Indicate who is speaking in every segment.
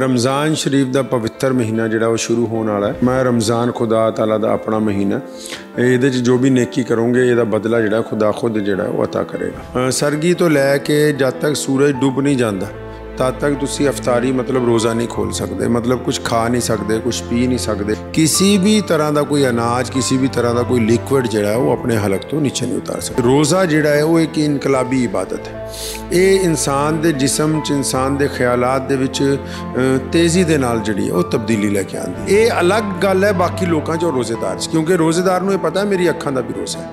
Speaker 1: ਰਮਜ਼ਾਨ ਸ਼ਰੀਫ ਦਾ ਪਵਿੱਤਰ ਮਹੀਨਾ ਜਿਹੜਾ ਉਹ ਸ਼ੁਰੂ ਹੋਣ ਵਾਲਾ ਹੈ ਮੈਂ ਰਮਜ਼ਾਨ ਖੁਦਾ ਤਾਲਾ ਦਾ ਆਪਣਾ ਮਹੀਨਾ ਇਹਦੇ 'ਚ ਜੋ ਵੀ ਨੇਕੀ ਕਰੋਗੇ ਇਹਦਾ ਬਦਲਾ ਜਿਹੜਾ ਖੁਦਾ ਖੁਦ ਜਿਹੜਾ ਉਹ عطا ਕਰੇਗਾ ਸਰਗੀ ਤੋਂ ਲੈ ਕੇ ਜਦ ਤੱਕ ਸੂਰਜ ਡੁੱਬ ਨਹੀਂ ਜਾਂਦਾ ਤਦ ਤੱਕ ਤੁਸੀਂ ਇਫਤਾਰੀ ਮਤਲਬ ਰੋਜ਼ਾ ਨਹੀਂ ਖੋਲ ਸਕਦੇ ਮਤਲਬ ਕੁਝ ਖਾ ਨਹੀਂ ਸਕਦੇ ਕੁਝ ਪੀ ਨਹੀਂ ਸਕਦੇ ਕਿਸੇ ਵੀ ਤਰ੍ਹਾਂ ਦਾ ਕੋਈ ਅਨਾਜ ਕਿਸੇ ਵੀ ਤਰ੍ਹਾਂ ਦਾ ਕੋਈ ਲਿਕੁਇਡ ਜਿਹੜਾ ਉਹ ਆਪਣੇ ਹਲਕ ਤੋਂ ਨੀਚੇ ਨਹੀਂ ਉਤਾਰ ਸਕਦੇ ਰੋਜ਼ਾ ਜਿਹੜਾ ਹੈ ਉਹ ਇੱਕ ਇਨਕਲਾਬੀ ਇਬਾਦਤ ਹੈ ਇਹ ਇਨਸਾਨ ਦੇ ਜਿਸਮ ਚ ਇਨਸਾਨ ਦੇ ਖਿਆਲਾਤ ਦੇ ਵਿੱਚ ਤੇਜ਼ੀ ਦੇ ਨਾਲ ਜਿਹੜੀ ਉਹ ਤਬਦੀਲੀ ਲੈ ਕੇ ਆਉਂਦੀ ਇਹ ਅਲੱਗ ਗੱਲ ਹੈ ਬਾਕੀ ਲੋਕਾਂ 'ਚ ਰੋਜ਼ੇਦਾਰ 'ਚ ਕਿਉਂਕਿ ਰੋਜ਼ੇਦਾਰ ਨੂੰ ਇਹ ਪਤਾ ਹੈ ਮੇਰੀ ਅੱਖਾਂ ਦਾ ਵੀ ਹੈ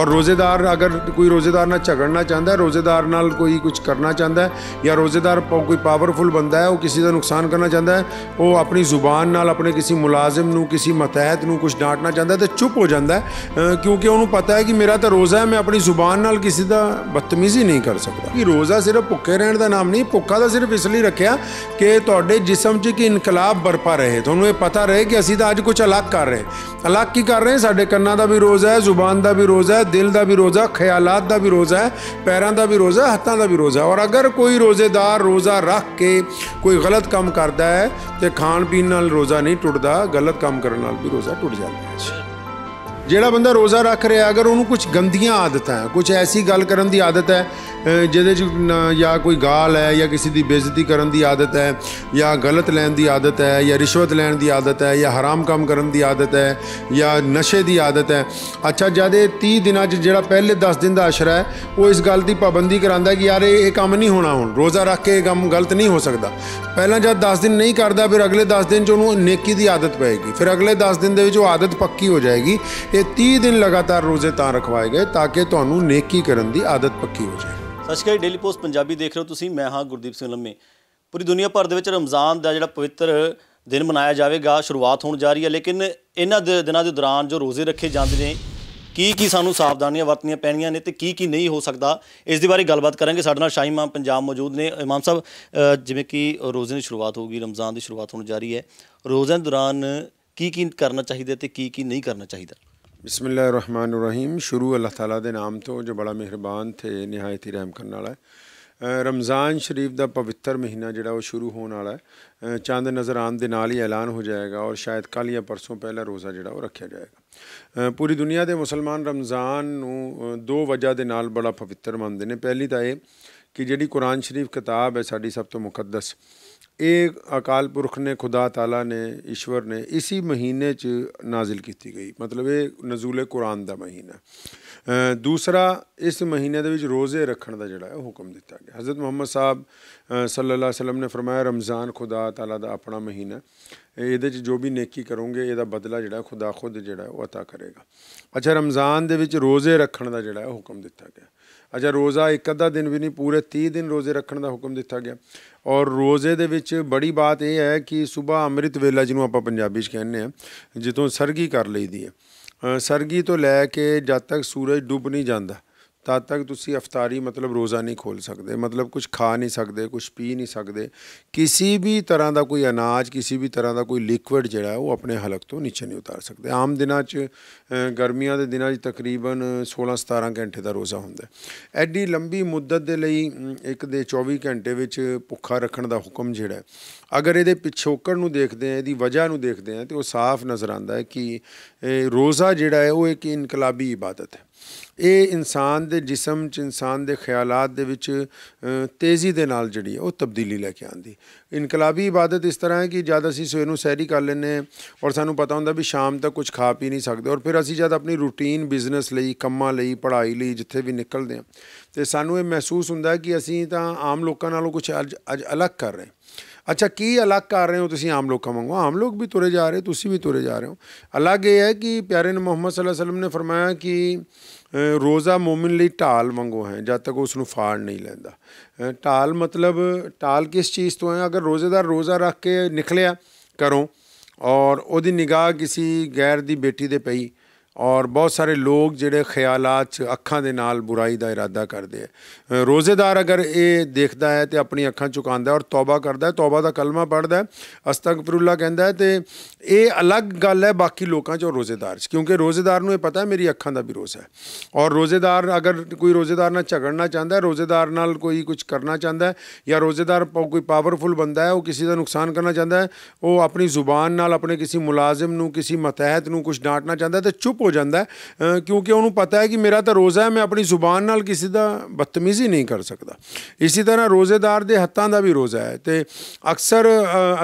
Speaker 1: ਔਰ ਰੋਜ਼ੇਦਾਰ ਅਗਰ ਕੋਈ ਰੋਜ਼ੇਦਾਰ ਨਾਲ ਝਗੜਨਾ ਚਾਹੁੰਦਾ ਹੈ ਰੋਜ਼ੇਦਾਰ ਨਾਲ ਕੋਈ ਕੁਝ ਕਰਨਾ ਚਾਹੁੰਦਾ ਹੈ ਜਾਂ ਰੋਜ਼ੇਦਾਰ ਕੋਈ ਪਾਵਰਫੁਲ ਬੰਦਾ ਹੈ ਉਹ ਕਿਸੇ ਦਾ ਨੁਕਸਾਨ ਕਰਨਾ ਚਾਹੁੰਦਾ ਹੈ ਉਹ ਆਪਣੀ ਜ਼ੁਬਾਨ ਨਾਲ ਆਪਣੇ ਕਿਸੇ ਮੁਲਾਜ਼ਮ ਨੂੰ ਕਿਸੇ ਮਤਹਿਤ ਨੂੰ ਕੁਝ ਡਾਂਟਣਾ ਚਾਹੁੰਦਾ ਤੇ ਚੁੱਪ ਹੋ ਜਾਂਦਾ ਹੈ ਕਿਉਂਕਿ ਉਹਨੂੰ ਪਤਾ ਹੈ ਕਿ ਮੇਰਾ ਤਾਂ ਰੋਜ਼ਾ ਹੈ ਮੈਂ ਆਪਣੀ ਜ਼ੁਬਾਨ ਨਾਲ ਕਿਸੇ ਦਾ ਬਦਤਮੀਜ਼ੀ ਨਹੀਂ ਕਰ ਸਕਦਾ ਰੋਜ਼ਾ ਸਿਰਫ ਭੁੱਖੇ ਰਹਿਣ ਦਾ ਨਾਮ ਨਹੀਂ ਭੁੱਖਾ ਦਾ ਸਿਰਫ ਇਸ ਲਈ ਰੱਖਿਆ ਕਿ ਤੁਹਾਡੇ ਜਿਸਮ 'ਚ ਕੀ ਇਨਕਲਾਬ ਬਰਪਾ ਰਹੇ ਤੁਹਾਨੂੰ ਇਹ ਪਤਾ ਰਹੇ ਕਿ ਅਸੀਂ ਤਾਂ ਅੱਜ ਕੁਝ ਅਲੱਗ ਕਰ ਰਹੇ ਅਲੱਗ ਕੀ ਕਰ ਰਹੇ ਸਾਡੇ ਕੰਨਾਂ ਦਾ ਵੀ ਰੋਜ਼ਾ ਹੈ ਜ਼ੁਬਾਨ ਦਾ ਵੀ ਰੋਜ਼ਾ ਹੈ ਦਿਲ ਦਾ ਵੀ ਰੋਜ਼ਾ ਖਿਆਲਾਂ ਦਾ ਵੀ ਰੋਜ਼ਾ ਹੈ ਪੈਰਾਂ ਦਾ ਵੀ ਰੋਜ਼ਾ ਹੱਥਾਂ ਦਾ ਵੀ ਰੋਜ਼ਾ ਔਰ ਅਗਰ ਕੋਈ ਰੋਜ਼ੇਦਾਰ ਰੋਜ਼ਾ ਰੱਖ ਕੇ ਕੋਈ ਗਲਤ ਕੰਮ ਕਰਦਾ ਹੈ ਤੇ ਖਾਣ ਪੀਣ ਨਾਲ ਰੋਜ਼ਾ ਨਹੀਂ ਟੁੱਟਦਾ ਗਲਤ ਕੰਮ ਕਰਨ ਨਾਲ ਵੀ ਰੋਜ਼ਾ ਟੁੱਟ ਜਾਂਦਾ ਹੈ ਜਿਹੜਾ ਬੰਦਾ ਰੋਜ਼ਾ ਰੱਖ ਰਿਹਾ ਅਗਰ ਉਹਨੂੰ ਕੁਝ ਗੰਦੀਆਂ ਆਦਤਾਂ ਹੈ ਕੁਝ ਐਸੀ ਗੱਲ ਕਰਨ ਦੀ ਆਦਤ ਹੈ ਜਿਹਦੇ 'ਚ ਜਾਂ ਕੋਈ ਗਾਲ ਹੈ ਜਾਂ ਕਿਸੇ ਦੀ ਬੇਇੱਜ਼ਤੀ ਕਰਨ ਦੀ ਆਦਤ ਹੈ ਜਾਂ ਗਲਤ ਲੈਣ ਦੀ ਆਦਤ ਹੈ ਜਾਂ ਰਿਸ਼ਵਤ ਲੈਣ ਦੀ ਆਦਤ ਹੈ ਜਾਂ ਹਰਾਮ ਕੰਮ ਕਰਨ ਦੀ ਆਦਤ ਹੈ ਜਾਂ ਨਸ਼ੇ ਦੀ ਆਦਤ ਹੈ ਅੱਛਾ ਜਦ ਇਹ 30 ਦਿਨਾਂ 'ਚ ਜਿਹੜਾ ਪਹਿਲੇ 10 ਦਿਨ ਦਾ ਅਸ਼ਰਾ ਹੈ ਉਹ ਇਸ ਗੱਲ ਦੀ ਪਾਬੰਦੀ ਕਰਾਂਦਾ ਕਿ ਯਾਰ ਇਹ ਕੰਮ ਨਹੀਂ ਹੋਣਾ ਹੁਣ ਰੋਜ਼ਾ ਰੱਖ ਕੇ ਇਹ ਕੰਮ ਗਲਤ ਨਹੀਂ ਹੋ ਸਕਦਾ ਪਹਿਲਾਂ ਜਦ 10 ਦਿਨ ਨਹੀਂ ਕਰਦਾ ਫਿਰ ਅਗਲੇ 10 ਦਿਨ 'ਚ ਉਹਨੂੰ ਨੇਕੀ ਦੀ ਆਦਤ ਪਏਗੀ ਫਿਰ ਅਗਲੇ 10 ਦਿਨ ਦੇ ਵਿੱਚ ਉਹ ਆਦਤ ਪੱਕੀ ਹੋ ਜਾਏਗੀ ਇਹ 30 ਦਿਨ ਲਗਾਤਾਰ ਰੋਜ਼ੇ ਤਾਂ ਰਖਵਾਏ ਗਏ ਤਾਂ ਕਿ ਤੁਹਾਨੂੰ ਨੇਕੀ ਕਰਨ ਦੀ ਆਦਤ ਪੱਕੀ ਹੋ
Speaker 2: ਜਾਏ ਸਤਿ ਸ਼੍ਰੀ ਅਕਾਲ ਡੇਲੀ ਪੋਸਟ ਪੰਜਾਬੀ ਦੇਖ ਰਹੇ ਹੋ ਤੁਸੀਂ ਮੈਂ ਹਾਂ ਗੁਰਦੀਪ ਸਿੰਘ ਲੰਮੇ ਪੂਰੀ ਦੁਨੀਆ ਭਰ ਦੇ ਵਿੱਚ ਰਮਜ਼ਾਨ ਦਾ ਜਿਹੜਾ ਪਵਿੱਤਰ ਦਿਨ ਮਨਾਇਆ ਜਾਵੇਗਾ ਸ਼ੁਰੂਆਤ ਹੋਣ ਜਾ ਰਹੀ ਹੈ ਲੇਕਿਨ ਇਹਨਾਂ ਦਿਨਾਂ ਦੇ ਦੌਰਾਨ ਜੋ ਰੋਜ਼ੇ ਰੱਖੇ ਜਾਂਦੇ ਨੇ ਕੀ ਕੀ ਸਾਨੂੰ ਸਾਵਧਾਨੀਆਂ ਵਰਤਣੀਆਂ ਪੈਣੀਆਂ ਨੇ ਤੇ ਕੀ ਕੀ ਨਹੀਂ ਹੋ ਸਕਦਾ ਇਸ ਦੇ ਬਾਰੇ ਗੱਲਬਾਤ ਕਰਾਂਗੇ ਸਾਡੇ ਨਾਲ ਸ਼ਾਹੀ ਮਾਮ ਪੰਜਾਬ ਮੌਜੂਦ ਨੇ ਇਮਾਮ ਸਾਹਿਬ ਜਿਵੇਂ ਕਿ ਰੋਜ਼ੇ ਦੀ ਸ਼ੁਰੂਆਤ ਹੋਊਗੀ ਰਮਜ਼ਾਨ ਦੀ ਸ਼ੁਰੂਆਤ ਹੋਣ ਜਾ ਰਹੀ ਹੈ ਰੋਜ਼ਿਆਂ ਦੌਰਾਨ ਕੀ ਕੀ ਕਰਨਾ ਚਾਹੀਦਾ ਤੇ ਕੀ ਕੀ ਨਹੀਂ ਕਰਨਾ ਚਾਹੀਦਾ बिसमिल रहमान रहीम शुरू अल्लाह ताला के नाम तो जो बड़ा मेहरबान थे
Speaker 1: नहायत ही रहम करने वाला है रमज़ान शरीफ का पवित्र महीना जोड़ा वो शुरू होने वाला है चंद नज़र आन के ही ऐलान हो जाएगा और शायद कल या परसों पहला रोज़ा जोड़ा वो रखा जाएगा पूरी दुनिया के मुसलमान रमज़ान दो वजह के नाल बड़ा पवित्र मानते हैं पहली तो यह कि जी कुरान शरीफ किताब है साड़ी सब तो मुकदस एक अकाल पुरख ने खुदा तला ने ईश्वर ने इसी महीने च नाजिल की गई मतलब ये नजूल कुरान का महीना दूसरा इस महीने के रोज़े रखने का जोड़ा है हुक्म दिता गया हज़रत मुहम्मद साहब सल वसलम ने फरमाया रमज़ान खुदा तला का अपना महीना ये जो भी नेकी करोंगे यदा बदला जोड़ा खुदा खुद जोड़ा वह अता करेगा अच्छा रमज़ान के रोज़े रखने का जोड़ा है हुक्म दिता गया ਅਜਾ ਰੋਜ਼ਾ ਇੱਕ ਅੱਧਾ ਦਿਨ ਵੀ ਨਹੀਂ ਪੂਰੇ 30 ਦਿਨ ਰੋਜ਼ੇ ਰੱਖਣ ਦਾ ਹੁਕਮ ਦਿੱਤਾ ਗਿਆ ਔਰ ਰੋਜ਼ੇ ਦੇ ਵਿੱਚ ਬੜੀ ਬਾਤ ਇਹ ਹੈ ਕਿ ਸਵੇਰ ਅੰਮ੍ਰਿਤ ਵੇਲਾ ਜਿਹਨੂੰ ਆਪਾਂ ਪੰਜਾਬੀ 'ਚ ਕਹਿੰਦੇ ਆ ਜਿੱਦੋਂ ਸਰਗੀ ਕਰ ਲਈਦੀ ਹੈ ਸਰਗੀ ਤੋਂ ਲੈ ਕੇ ਜਦ ਤੱਕ ਸੂਰਜ ਡੁੱਬ ਨਹੀਂ ਜਾਂਦਾ ਤਦ ਤੱਕ ਤੁਸੀਂ ਇਫਤਾਰੀ ਮਤਲਬ ਰੋਜ਼ਾ ਨਹੀਂ ਖੋਲ ਸਕਦੇ ਮਤਲਬ ਕੁਝ ਖਾ ਨਹੀਂ ਸਕਦੇ ਕੁਝ ਪੀ ਨਹੀਂ ਸਕਦੇ ਕਿਸੇ ਵੀ ਤਰ੍ਹਾਂ ਦਾ ਕੋਈ ਅਨਾਜ ਕਿਸੇ ਵੀ ਤਰ੍ਹਾਂ ਦਾ ਕੋਈ ਲਿਕਵਿਡ ਜਿਹੜਾ ਉਹ ਆਪਣੇ ਹਲਕ ਤੋਂ ਨੀਚੇ ਨਹੀਂ ਉਤਾਰ ਸਕਦੇ ਆਮ ਦਿਨਾਂ 'ਚ ਗਰਮੀਆਂ ਦੇ ਦਿਨਾਂ 'ਚ ਤਕਰੀਬਨ 16-17 ਘੰਟੇ ਦਾ ਰੋਜ਼ਾ ਹੁੰਦਾ ਐਡੀ ਲੰਬੀ ਮੁੱਦਤ ਦੇ ਲਈ ਇੱਕ ਦੇ 24 ਘੰਟੇ ਵਿੱਚ ਭੁੱਖਾ ਰੱਖਣ ਦਾ ਹੁਕਮ ਜਿਹੜਾ ਅਗਰ ਇਹਦੇ ਪਿਛੋਕੜ ਨੂੰ ਦੇਖਦੇ ਆ ਇਹਦੀ ਵਜ੍ਹਾ ਨੂੰ ਦੇਖਦੇ ਆ ਤੇ ਉਹ ਸਾਫ਼ ਨਜ਼ਰ ਆਉਂਦਾ ਹੈ ਕਿ ਰੋਜ਼ਾ ਜਿਹੜਾ ਹੈ ਉਹ ਇੱਕ ਇਨਕਲਾਬੀ ਇਬਾਦਤ ਹੈ ਇਹ ਇਨਸਾਨ ਦੇ ਜਿਸਮ ਚ ਇਨਸਾਨ ਦੇ ਖਿਆਲਾਤ ਦੇ ਵਿੱਚ ਤੇਜ਼ੀ ਦੇ ਨਾਲ ਜਿਹੜੀ ਹੈ ਉਹ ਤਬਦੀਲੀ ਲੈ ਕੇ ਆਂਦੀ ਇਨਕਲਾਬੀ ਇਬਾਦਤ ਇਸ ਤਰ੍ਹਾਂ ਹੈ ਕਿ ਜਦ ਅਸੀਂ ਸਵੇਰ ਨੂੰ ਸਹਿਰੀ ਕਰ ਲੈਨੇ ਔਰ ਸਾਨੂੰ ਪਤਾ ਹੁੰਦਾ ਵੀ ਸ਼ਾਮ ਤੱਕ ਕੁਝ ਖਾ ਪੀ ਨਹੀਂ ਸਕਦੇ ਔਰ ਫਿਰ ਅਸੀਂ ਜਦ ਆਪਣੀ ਰੂਟੀਨ ਬਿਜ਼ਨਸ ਲਈ ਕੰਮਾਂ ਲਈ ਪੜ੍ਹਾਈ ਲਈ ਜਿੱਥੇ ਵੀ ਨਿਕਲਦੇ ਆ ਤੇ ਸਾਨੂੰ ਇਹ ਮਹਿਸੂਸ ਹੁੰਦਾ ਕਿ ਅਸੀਂ ਤਾਂ ਆਮ ਲੋਕਾਂ ਨਾਲੋਂ ਕੁਝ ਅੱਜ ਅਲੱਗ ਕਰ ਰਹੇ ਹਾਂ ਅੱਛਾ ਕੀ ਅਲੱਗ ਕਰ ਰਹੇ ਹੋ ਤੁਸੀਂ ਆਮ ਲੋਕਾਂ ਵਾਂਗੂ ਆਮ ਲੋਕ ਵੀ ਤੁਰੇ ਜਾ ਰਹੇ ਤੁਸੀਂ ਵੀ ਤੁਰੇ ਜਾ ਰਹੇ ਹੋ ਅਲੱਗ ਇਹ ਹੈ ਕਿ ਪਿਆਰੇ ਨੇ ਮੁਹੰਮਦ ਸੱਲੱਲਾਹੁ ਅਲੈਹਿ ਵਸੱਲਮ ਨੇ ਫਰਮਾਇਆ ਕਿ ਰੋਜ਼ਾ ਮੂਮਿਨ ਲਈ ਢਾਲ ਵਾਂਗੂ ਹੈ ਜਦ ਤੱਕ ਉਸ ਨੂੰ ਫਾੜ ਨਹੀਂ ਲੈਂਦਾ ਢਾਲ ਮਤਲਬ ਢਾਲ ਕਿਸ ਚੀਜ਼ ਤੋਂ ਹੈ ਅਗਰ ਰੋਜ਼ੇਦਾਰ ਰੋਜ਼ਾ ਰੱਖ ਕੇ ਨਿਕਲਿਆ ਕਰੋ ਔਰ ਉਹਦੀ ਨਿਗਾਹ ਕਿਸੇ ਗੈਰ ਦੀ ਬੇਟੀ ਦੇ ਪਈ ਔਰ ਬਹੁਤ ਸਾਰੇ ਲੋਕ ਜਿਹੜੇ ਖਿਆਲਾਂ 'ਚ ਅੱਖਾਂ ਦੇ ਨਾਲ ਬੁਰਾਈ ਦਾ ਇਰਾਦਾ ਕਰਦੇ ਆ ਰੋਜ਼ੇਦਾਰ ਅਗਰ ਇਹ ਦੇਖਦਾ ਹੈ ਤੇ ਆਪਣੀ ਅੱਖਾਂ ਚੁਕਾਉਂਦਾ ਔਰ ਤੌਬਾ ਕਰਦਾ ਹੈ ਤੌਬਾ ਦਾ ਕਲਮਾ ਪੜਦਾ ਹੈ ਅਸਤਗਫਰullah ਕਹਿੰਦਾ ਹੈ ਤੇ ਇਹ ਅਲੱਗ ਗੱਲ ਹੈ ਬਾਕੀ ਲੋਕਾਂ 'ਚ ਔਰ ਰੋਜ਼ੇਦਾਰ 'ਚ ਕਿਉਂਕਿ ਰੋਜ਼ੇਦਾਰ ਨੂੰ ਇਹ ਪਤਾ ਹੈ ਮੇਰੀ ਅੱਖਾਂ ਦਾ ਵੀ ਹੈ ਔਰ ਰੋਜ਼ੇਦਾਰ ਅਗਰ ਕੋਈ ਰੋਜ਼ੇਦਾਰ ਨਾਲ ਝਗੜਨਾ ਚਾਹੁੰਦਾ ਹੈ ਰੋਜ਼ੇਦਾਰ ਨਾਲ ਕੋਈ ਕੁਝ ਕਰਨਾ ਚਾਹੁੰਦਾ ਹੈ ਜਾਂ ਰੋਜ਼ੇਦਾਰ ਕੋਈ ਪਾਵਰਫੁਲ ਬੰਦਾ ਹੈ ਉਹ ਕਿਸੇ ਦਾ ਨੁਕਸਾਨ ਕਰਨਾ ਚਾਹੁੰਦਾ ਹੈ ਉਹ ਆਪਣੀ ਜ਼ੁਬਾਨ ਨਾਲ ਆਪਣੇ ਕਿਸੇ ਮੁਲਾਜ਼ਮ ਨੂੰ ਕਿਸੇ ਮਤਹਿਤ ਨੂੰ ਕੁਝ ਡਾਂਟਣਾ ਚਾਹੁੰਦਾ ਹੈ ਤੇ ਚੁੱਪ ਹੋ ਜਾਂਦਾ ਕਿਉਂਕਿ ਉਹਨੂੰ ਪਤਾ ਹੈ ਕਿ ਮੇਰਾ ਤਾਂ ਰੋਜ਼ਾ ਹੈ ਮੈਂ ਆਪਣੀ ਜ਼ੁਬਾਨ ਨਾਲ ਕਿਸੇ ਦਾ ਬਦਤਮੀਜ਼ੀ ਨਹੀਂ ਕਰ ਸਕਦਾ ਇਸੇ ਤਰ੍ਹਾਂ ਰੋਜ਼ੇਦਾਰ ਦੇ ਹੱਥਾਂ ਦਾ ਵੀ ਰੋਜ਼ਾ ਹੈ ਤੇ ਅਕਸਰ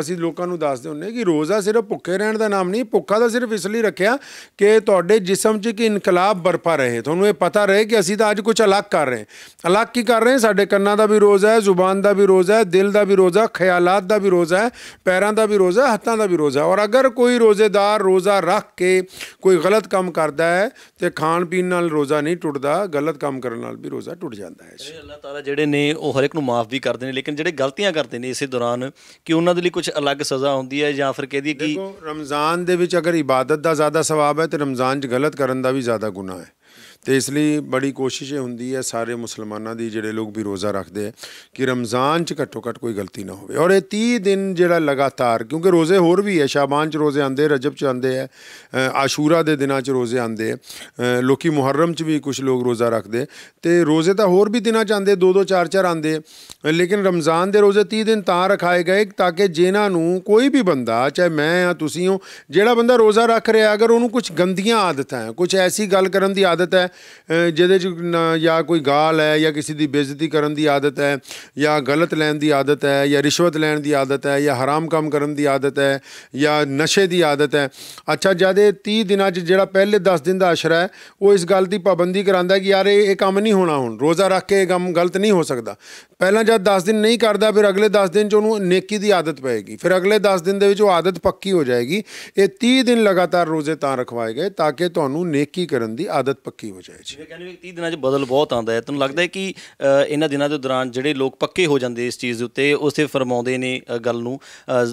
Speaker 1: ਅਸੀਂ ਲੋਕਾਂ ਨੂੰ ਦੱਸਦੇ ਹੁੰਨੇ ਕਿ ਰੋਜ਼ਾ ਸਿਰਫ ਭੁੱਖੇ ਰਹਿਣ ਦਾ ਨਾਮ ਨਹੀਂ ਭੁੱਖਾ ਤਾਂ ਸਿਰਫ ਇਸ ਲਈ ਰੱਖਿਆ ਕਿ ਤੁਹਾਡੇ ਜਿਸਮ 'ਚ ਕਿ ਇਨਕਲਾਬ ਬਰਪਾ ਰਹੇ ਤੁਹਾਨੂੰ ਇਹ ਪਤਾ ਰਹੇ ਕਿ ਅਸੀਂ ਤਾਂ ਅੱਜ ਕੁਝ ਅਲੱਗ ਕਰ ਰਹੇ ਹਾਂ ਅਲੱਗ ਕੀ ਕਰ ਰਹੇ ਹਾਂ ਸਾਡੇ ਕੰਨਾਂ ਦਾ ਵੀ ਰੋਜ਼ਾ ਹੈ ਜ਼ੁਬਾਨ ਦਾ ਵੀ ਰੋਜ਼ਾ ਹੈ ਦਿਲ ਦਾ ਵੀ ਰੋਜ਼ਾ ਖਿਆਲਾਂ ਦਾ ਵੀ ਰੋਜ਼ਾ ਹੈ ਪੈਰਾਂ ਦਾ ਵੀ ਰੋਜ਼ਾ ਹੱਥਾਂ ਦਾ ਵੀ ਰੋਜ਼ਾ ਔਰ ਅਗਰ ਕੋਈ ਰੋਜ਼ੇਦਾਰ ਰੋਜ਼ਾ ਰੱਖ ਕੇ ਕੋਈ ਗਲਤ ਕੰਮ ਕੰਮ ਕਰਦਾ ਹੈ ਤੇ ਖਾਣ ਪੀਣ ਨਾਲ ਰੋਜ਼ਾ ਨਹੀਂ ਟੁੱਟਦਾ ਗਲਤ ਕੰਮ ਕਰਨ ਨਾਲ ਵੀ ਰੋਜ਼ਾ ਟੁੱਟ ਜਾਂਦਾ ਹੈ ਜੀ ਅੱਲਾਹ
Speaker 2: ਤਾਲਾ ਜਿਹੜੇ ਨੇ ਉਹ ਹਰ ਇੱਕ ਨੂੰ ਮਾਫ ਵੀ ਕਰਦੇ ਨੇ ਲੇਕਿਨ ਜਿਹੜੇ ਗਲਤੀਆਂ ਕਰਦੇ ਨੇ ਇਸੇ ਦੌਰਾਨ ਕਿ ਉਹਨਾਂ ਦੇ ਲਈ ਕੁਝ ਅਲੱਗ ਸਜ਼ਾ ਹੁੰਦੀ ਹੈ ਜਾਂ ਫਿਰ ਕਹਦੀ ਕਿ ਦੇਖੋ
Speaker 1: ਰਮਜ਼ਾਨ ਦੇ ਵਿੱਚ ਅਗਰ ਇਬਾਦਤ ਦਾ ਜ਼ਿਆਦਾ ਸਵਾਬ ਹੈ ਤੇ ਰਮਜ਼ਾਨ 'ਚ ਗਲਤ ਕਰਨ ਦਾ ਵੀ ਜ਼ਿਆਦਾ ਗੁਨਾਹ ਹੈ ਤੇ ਇਸ ਲਈ ਬੜੀ ਕੋਸ਼ਿਸ਼ ਇਹ ਹੁੰਦੀ ਹੈ ਸਾਰੇ ਮੁਸਲਮਾਨਾਂ ਦੀ ਜਿਹੜੇ ਲੋਕ ਵੀ ਰੋਜ਼ਾ ਰੱਖਦੇ ਆ ਕਿ ਰਮਜ਼ਾਨ 'ਚ ਘੱਟੋ ਘੱਟ ਕੋਈ ਗਲਤੀ ਨਾ ਹੋਵੇ ਔਰ ਇਹ 30 ਦਿਨ ਜਿਹੜਾ ਲਗਾਤਾਰ ਕਿਉਂਕਿ ਰੋਜ਼ੇ ਹੋਰ ਵੀ ਹੈ ਸ਼ਾਬਾਨ 'ਚ ਰੋਜ਼ੇ ਆਂਦੇ ਰਜਬ 'ਚ ਆਂਦੇ ਆ ਆਸ਼ੂਰਾ ਦੇ ਦਿਨਾਂ 'ਚ ਰੋਜ਼ੇ ਆਂਦੇ ਲੋਕੀ ਮੁਹਰਮ 'ਚ ਵੀ ਕੁਝ ਲੋਕ ਰੋਜ਼ਾ ਰੱਖਦੇ ਤੇ ਰੋਜ਼ੇ ਤਾਂ ਹੋਰ ਵੀ ਦਿਨਾਂ 'ਚ ਆਂਦੇ ਦੋ ਦੋ ਚਾਰ ਚਾਰ ਆਂਦੇ ਲੇਕਿਨ ਰਮਜ਼ਾਨ ਦੇ ਰੋਜ਼ੇ 30 ਦਿਨ ਤਾਂ ਰਖਾਏ ਗਏ ਤਾਂ ਕਿ ਜਿਨ੍ਹਾਂ ਨੂੰ ਕੋਈ ਵੀ ਬੰਦਾ ਚਾਹੇ ਮੈਂ ਆ ਤੁਸੀਂ ਹੋ ਜਿਹੜਾ ਬੰਦਾ ਰੋਜ਼ਾ ਰੱਖ ਰਿਹਾ ਅਗਰ ਉਹਨੂੰ ਕੁਝ ਗੰਦੀਆਂ ਆਦਤਾਂ ਹੈ ਕੁਝ ਐਸੀ ਗੱਲ ਕਰਨ ਦੀ ਆਦਤ ਹੈ ਜਿਹਦੇ ਚ ਜਾਂ ਕੋਈ ਗਾਲ ਹੈ ਜਾਂ ਕਿਸੇ ਦੀ ਬੇਇੱਜ਼ਤੀ ਕਰਨ ਦੀ ਆਦਤ ਹੈ ਜਾਂ ਗਲਤ ਲੈਣ ਦੀ ਆਦਤ ਹੈ ਜਾਂ ਰਿਸ਼ਵਤ ਲੈਣ ਦੀ ਆਦਤ ਹੈ ਜਾਂ ਹਰਾਮ ਕੰਮ ਕਰਨ ਦੀ ਆਦਤ ਹੈ ਜਾਂ ਨਸ਼ੇ ਦੀ ਆਦਤ ਹੈ ਅੱਛਾ ਜਦ ਇਹ 30 ਦਿਨਾਂ 'ਚ ਜਿਹੜਾ ਪਹਿਲੇ 10 ਦਿਨ ਦਾ ਅਸ਼ਰਾ ਹੈ ਉਹ ਇਸ ਗੱਲ ਦੀ ਪਾਬੰਦੀ ਕਰਾਂਦਾ ਕਿ ਯਾਰ ਇਹ ਕੰਮ ਨਹੀਂ ਹੋਣਾ ਹੁਣ ਰੋਜ਼ਾ ਰੱਖ ਕੇ ਇਹ ਕੰਮ ਗਲਤ ਨਹੀਂ ਹੋ ਸਕਦਾ ਪਹਿਲਾਂ ਜਦ 10 ਦਿਨ ਨਹੀਂ ਕਰਦਾ ਫਿਰ ਅਗਲੇ 10 ਦਿਨ ਚ ਉਹਨੂੰ ਨੇਕੀ ਦੀ ਆਦਤ ਪਏਗੀ ਫਿਰ ਅਗਲੇ 10 ਦਿਨ ਦੇ ਵਿੱਚ ਉਹ ਆਦਤ ਪੱਕੀ ਹੋ ਜਾਏਗੀ ਇਹ 30 ਦਿਨ ਲਗਾਤਾਰ ਰੋਜ਼ੇ ਤਾਂ ਰਖਵਾਏ ਗਏ ਤਾਂ ਕਿ ਤੁਹਾਨੂੰ ਨੇਕੀ ਕਰਨ ਦੀ ਆਦਤ ਪੱਕੀ ਹੋ ਜਾਏ ਜੀ
Speaker 2: ਕਹਿੰਦੇ 30 ਦਿਨਾਂ 'ਚ ਬਦਲ ਬਹੁਤ ਆਉਂਦਾ ਹੈ ਤੁਹਾਨੂੰ ਲੱਗਦਾ ਹੈ ਕਿ ਇਹਨਾਂ ਦਿਨਾਂ ਦੇ ਦੌਰਾਨ ਜਿਹੜੇ ਲੋਕ ਪੱਕੇ ਹੋ ਜਾਂਦੇ ਇਸ ਚੀਜ਼ ਦੇ ਉੱਤੇ ਉਸੇ ਫਰਮਾਉਂਦੇ ਨੇ ਗੱਲ ਨੂੰ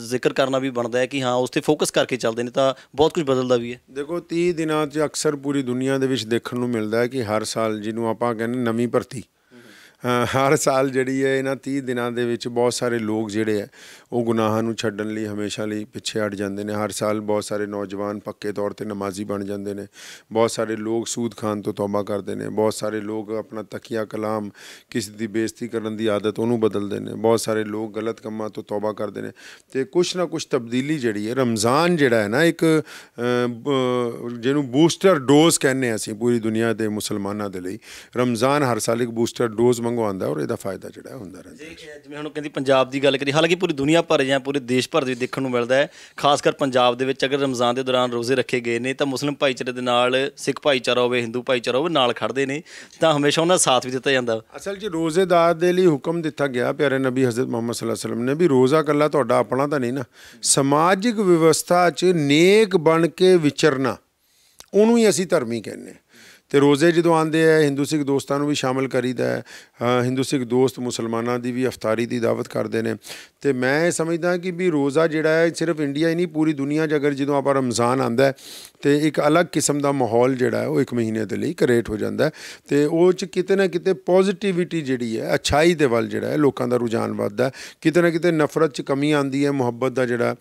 Speaker 2: ਜ਼ਿਕਰ ਕਰਨਾ ਵੀ ਬਣਦਾ ਹੈ ਕਿ ਹਾਂ ਉਸ ਤੇ ਫੋਕਸ ਕਰਕੇ ਚੱਲਦੇ ਨੇ ਤਾਂ ਬਹੁਤ ਕੁਝ ਬਦਲਦਾ ਵੀ ਹੈ
Speaker 1: ਦੇਖੋ 30 ਦਿਨਾਂ 'ਚ ਅਕਸਰ ਪੂਰੀ ਦੁਨੀਆ ਦੇ ਵਿੱਚ ਦੇਖਣ ਨੂੰ ਮਿਲਦਾ ਹੈ ਕਿ ਹਰ ਸਾਲ ਜਿਹਨੂੰ ਆਪਾਂ ਕਹਿੰਦੇ ਨਵੀਂ ਭਰਤੀ ਹਰ ਸਾਲ ਜਿਹੜੀ ਹੈ ਇਹਨਾਂ 30 ਦਿਨਾਂ ਦੇ ਵਿੱਚ ਬਹੁਤ ਸਾਰੇ ਲੋਕ ਜਿਹੜੇ ਆ ਉਹ ਗੁਨਾਹਾਂ ਨੂੰ ਛੱਡਣ ਲਈ ਹਮੇਸ਼ਾ ਲਈ ਪਿੱਛੇ ਹਟ ਜਾਂਦੇ ਨੇ ਹਰ ਸਾਲ ਬਹੁਤ ਸਾਰੇ ਨੌਜਵਾਨ ਪੱਕੇ ਤੌਰ ਤੇ ਨਮਾਜ਼ੀ ਬਣ ਜਾਂਦੇ ਨੇ ਬਹੁਤ ਸਾਰੇ ਲੋਕ ਸੂਦ ਖਾਨ ਤੋਂ ਤੌਬਾ ਕਰਦੇ ਨੇ ਬਹੁਤ ਸਾਰੇ ਲੋਕ ਆਪਣਾ ਤਕੀਆ ਕਲਾਮ ਕਿਸੇ ਦੀ ਬੇਇੱਜ਼ਤੀ ਕਰਨ ਦੀ ਆਦਤ ਉਹਨੂੰ ਬਦਲਦੇ ਨੇ ਬਹੁਤ ਸਾਰੇ ਲੋਕ ਗਲਤ ਕੰਮਾਂ ਤੋਂ ਤੌਬਾ ਕਰਦੇ ਨੇ ਤੇ ਕੁਛ ਨਾ ਕੁਛ ਤਬਦੀਲੀ ਜਿਹੜੀ ਹੈ ਰਮਜ਼ਾਨ ਜਿਹੜਾ ਹੈ ਨਾ ਇੱਕ ਜਿਹਨੂੰ ਬੂਸਟਰ ਡੋਜ਼ ਕਹਿੰਦੇ ਅਸੀਂ ਪੂਰੀ ਦੁਨੀਆ ਦੇ ਮੁਸਲਮਾਨਾਂ ਦੇ ਲਈ ਰਮਜ਼ਾਨ ਹਰ ਸਾਲ ਇੱਕ ਬੂਸਟਰ ਡੋਜ਼ ਵਾਂਗੂ ਆਉਂਦਾ ਔਰ ਇਹਦਾ ਫਾਇਦਾ ਜਿਹੜਾ ਹੁੰਦਾ ਰਹਿੰਦਾ ਜੀ
Speaker 2: ਜਿਵੇਂ ਹੁਣ ਕਹਿੰਦੀ ਪੰਜਾਬ ਦੀ ਗੱਲ ਕਰੀ ਹਾਲਾਂਕਿ ਪੂਰੀ ਦੁਨੀਆ ਭਰ ਜਾਂ ਪੂਰੇ ਦੇਸ਼ ਭਰ ਦੇ ਵਿੱਚ ਦੇਖਣ ਨੂੰ ਮਿਲਦਾ ਹੈ ਖਾਸ ਕਰ ਪੰਜਾਬ ਦੇ ਵਿੱਚ ਅਗਰ ਰਮਜ਼ਾਨ ਦੇ ਦੌਰਾਨ ਰੋਜ਼ੇ ਰੱਖੇ ਗਏ ਨੇ ਤਾਂ ਮੁਸਲਮ ਭਾਈਚਾਰੇ ਦੇ ਨਾਲ ਸਿੱਖ ਭਾਈਚਾਰਾ ਹੋਵੇ ਹਿੰਦੂ ਭਾਈਚਾਰਾ ਹੋਵੇ ਨਾਲ ਖੜਦੇ ਨੇ ਤਾਂ ਹਮੇਸ਼ਾ ਉਹਨਾਂ ਦਾ ਸਾਥ ਵੀ ਦਿੱਤਾ ਜਾਂਦਾ
Speaker 1: ਅਸਲ 'ਚ ਰੋਜ਼ੇਦਾਰ ਦੇ ਲਈ ਹੁਕਮ ਦਿੱਤਾ ਗਿਆ ਪਿਆਰੇ ਨਬੀ ਹਜ਼ਰਤ ਮੁਹੰਮਦ ਸੱਲੱਲਾਹੁ ਅਲੈਹਿ ਵਸੱਲਮ ਨੇ ਵੀ ਰੋਜ਼ਾ ਕੱਲਾ ਤੁਹਾਡਾ ਆਪਣਾ ਤਾਂ ਨਹੀਂ ਨਾ ਸਮਾਜਿਕ ਵਿਵਸਥਾ 'ਚ ਨੇਕ ਬਣ ਕੇ ਵਿਚਰਨਾ ਉਹਨੂੰ ਹੀ ਅਸੀਂ ਧਰਮੀ ਕਹਿੰਦੇ ਤੇ ਰੋਜ਼ੇ ਜਦੋਂ ਆਉਂਦੇ ਆ ਹਿੰਦੂ ਸਿੱਖ ਦੋਸਤਾਂ ਨੂੰ ਵੀ ਸ਼ਾਮਲ ਕਰੀਦਾ ਹੈ ਹਿੰਦੂ ਸਿੱਖ ਦੋਸਤ ਮੁਸਲਮਾਨਾਂ ਦੀ ਵੀ ਇਫਤਾਰੀ ਦੀ ਦਾਵਤ ਕਰਦੇ ਨੇ ਤੇ ਮੈਂ ਇਹ ਸਮਝਦਾ ਕਿ ਵੀ ਰੋਜ਼ਾ ਜਿਹੜਾ ਹੈ ਸਿਰਫ ਇੰਡੀਆ ਹੀ ਨਹੀਂ ਪੂਰੀ ਦੁਨੀਆ 'ਚ ਅਗਰ ਜਦੋਂ ਆਪਾਂ ਰਮਜ਼ਾਨ ਆਂਦਾ ਤੇ ਇੱਕ ਅਲੱਗ ਕਿਸਮ ਦਾ ਮਾਹੌਲ ਜਿਹੜਾ ਹੈ ਉਹ ਇੱਕ ਮਹੀਨੇ ਦੇ ਲਈ ਕ੍ਰੀਏਟ ਹੋ ਜਾਂਦਾ ਤੇ ਉਹ 'ਚ ਕਿਤੇ ਨਾ ਕਿਤੇ ਪੋਜ਼ਿਟਿਵਿਟੀ ਜਿਹੜੀ ਹੈ ਅਛਾਈ ਦੇ ਵੱਲ ਜਿਹੜਾ ਹੈ ਲੋਕਾਂ ਦਾ ਰੁਝਾਨ ਵੱਧਦਾ ਕਿਤੇ ਨਾ ਕਿਤੇ ਨਫ਼ਰਤ 'ਚ ਕਮੀ ਆਂਦੀ ਹੈ ਮੁਹੱਬਤ ਦਾ ਜਿਹੜਾ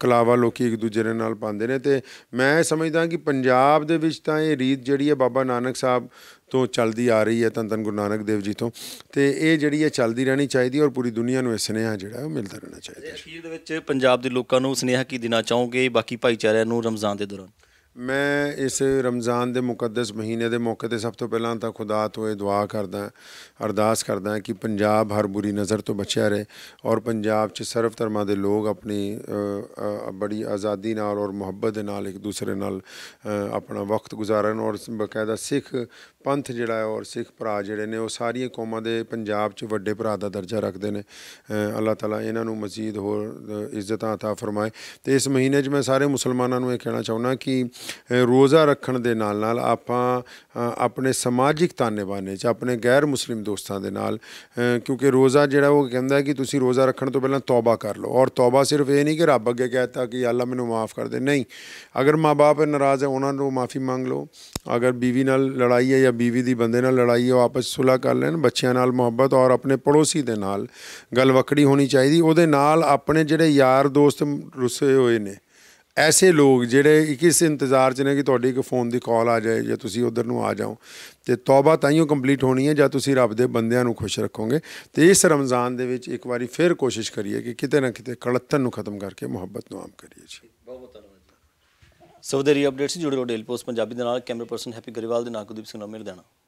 Speaker 1: ਕਲਾਵਾ ਲੋਕੀ ਇੱਕ ਦੂਜੇ ਨਾਲ ਪਾਉਂਦੇ ਨੇ ਤੇ ਮੈਂ ਸਮਝਦਾ ਕਿ ਪੰਜਾਬ ਦੇ ਵਿੱਚ ਤਾਂ ਇਹ ਰੀਤ ਜਿਹੜੀ ਹੈ ਬਾਬਾ ਬਾਬਾ ਨਾਨਕ ਸਾਹਿਬ ਤੋਂ ਚੱਲਦੀ ਆ ਰਹੀ ਹੈ ਤਨ ਤਨ ਗੁਰੂ ਨਾਨਕ ਦੇਵ ਜੀ ਤੋਂ ਤੇ ਇਹ ਜਿਹੜੀ ਹੈ ਚੱਲਦੀ ਰਹਿਣੀ ਚਾਹੀਦੀ ਔਰ ਪੂਰੀ ਦੁਨੀਆ ਨੂੰ ਇਹ ਸੁਨੇਹਾ ਜਿਹੜਾ ਉਹ ਮਿਲਦਾ ਰਹਿਣਾ ਚਾਹੀਦਾ ਹੈ
Speaker 2: ਅਖੀਰ ਦੇ ਵਿੱਚ ਪੰਜਾਬ ਦੇ ਲੋਕਾਂ ਨੂੰ ਸੁਨੇਹਾ ਕੀ ਦੇਣਾ ਚਾਹੋਗੇ ਬਾਕੀ ਭਾਈਚਾਰਿਆਂ ਨੂੰ ਰਮਜ਼ਾਨ ਦੇ ਦੌਰਾਨ
Speaker 1: मैं इस रमज़ान के मुकदस महीने के मौके पर सब तो पहला तो खुदा तो यह दुआ करदा अरदास करदा कि पंजाब हर बुरी नज़र तो बचा रहे और पंजाब सर्व धर्मां लोग अपनी आ, आ, बड़ी आज़ादी नाल और मुहब्बत न एक दूसरे न अपना वक्त गुजारन और बकायदा सिख पंथ जोड़ा और सिख भरा जड़े ने सारिया कौमों के पंजाब व्डे भरा का दर्जा रखते हैं अल्लाह तला इन्हों मजीद होर इज्जत आता फरमाए तो इस महीने मैं सारे मुसलमानों को यह कहना चाहना कि ਰੋਜ਼ਾ ਰੱਖਣ ਦੇ ਨਾਲ ਨਾਲ ਆਪਾਂ ਆਪਣੇ ਸਮਾਜਿਕ ਤਾਨੇਵਾਨੇ 'ਚ ਆਪਣੇ ਗੈਰ ਮੁਸਲਿਮ ਦੋਸਤਾਂ ਦੇ ਨਾਲ ਕਿਉਂਕਿ ਰੋਜ਼ਾ ਜਿਹੜਾ ਉਹ ਕਹਿੰਦਾ ਕਿ ਤੁਸੀਂ ਰੋਜ਼ਾ ਰੱਖਣ ਤੋਂ ਪਹਿਲਾਂ ਤੌਬਾ ਕਰ ਲਓ ਔਰ ਤੌਬਾ ਸਿਰਫ ਇਹ ਨਹੀਂ ਕਿ ਰੱਬ ਅੱਗੇ ਕਹਿਤਾ ਕਿ ਅੱਲਾ ਮੈਨੂੰ ਮਾਫ ਕਰ ਦੇ ਨਹੀਂ ਅਗਰ ਮਾਪੇ ਨਾਰਾਜ਼ ਹੈ ਉਹਨਾਂ ਨੂੰ ਮਾਫੀ ਮੰਗ ਲਓ ਅਗਰ بیوی ਨਾਲ ਲੜਾਈ ਹੈ ਜਾਂ بیوی ਦੀ ਬੰਦੇ ਨਾਲ ਲੜਾਈ ਹੈ ਆਪਸ ਸੁਲਾ ਕਰ ਲੈਣ ਬੱਚਿਆਂ ਨਾਲ ਮੁਹੱਬਤ ਔਰ ਆਪਣੇ ਪੜੋਸੀ ਦੇ ਨਾਲ ਗੱਲ ਵਕੜੀ ਹੋਣੀ ਚਾਹੀਦੀ ਉਹਦੇ ਨਾਲ ਆਪਣੇ ਜਿਹੜੇ ਯਾਰ ਦੋਸਤ ਰੁੱਸੇ ਹੋਏ ਨੇ ਐਸੇ ਲੋਕ ਜਿਹੜੇ ਕਿਸ ਇੰਤਜ਼ਾਰ 'ਚ ਨੇ ਕਿ ਤੁਹਾਡੀ ਇੱਕ ਫੋਨ ਦੀ ਕਾਲ ਆ ਜਾਏ ਜਾਂ ਤੁਸੀਂ ਉਧਰ ਨੂੰ ਆ ਜਾਓ ਤੇ ਤੌਬਾ ਤਾਈਓ ਕੰਪਲੀਟ ਹੋਣੀ ਹੈ ਜਾਂ ਤੁਸੀਂ ਰੱਬ ਦੇ ਬੰਦਿਆਂ ਨੂੰ ਖੁਸ਼ ਰੱਖੋਗੇ ਤੇ ਇਸ ਰਮਜ਼ਾਨ ਦੇ ਵਿੱਚ ਇੱਕ ਵਾਰੀ ਫਿਰ ਕੋਸ਼ਿਸ਼ ਕਰੀਏ ਕਿ ਕਿਤੇ ਨਾ ਕਿਤੇ ਕੜੱਤਨ ਨੂੰ ਖਤਮ ਕਰਕੇ ਮੁਹੱਬਤ ਨੂੰ ਆਮ ਕਰੀਏ ਜੀ
Speaker 2: ਬਹੁਤ ਬਹੁਤ ਧੰਨਵਾਦ ਸੋ ਦੇ ਰੀ ਅਪਡੇਟਸ ਜੁੜੇ ਰਹੋ ਡੇਲ ਪੋਸਟ ਪੰਜਾਬੀ ਦੇ ਨਾਲ ਕੈਮਰਾ ਪਰਸਨ ਹੈਪੀ ਗਰੀਵਾਲ ਦੇ ਨਾਲ ਕੁਦੀਪ ਸਿੰਘ ਨਾਮਿਰ ਦੇਣਾ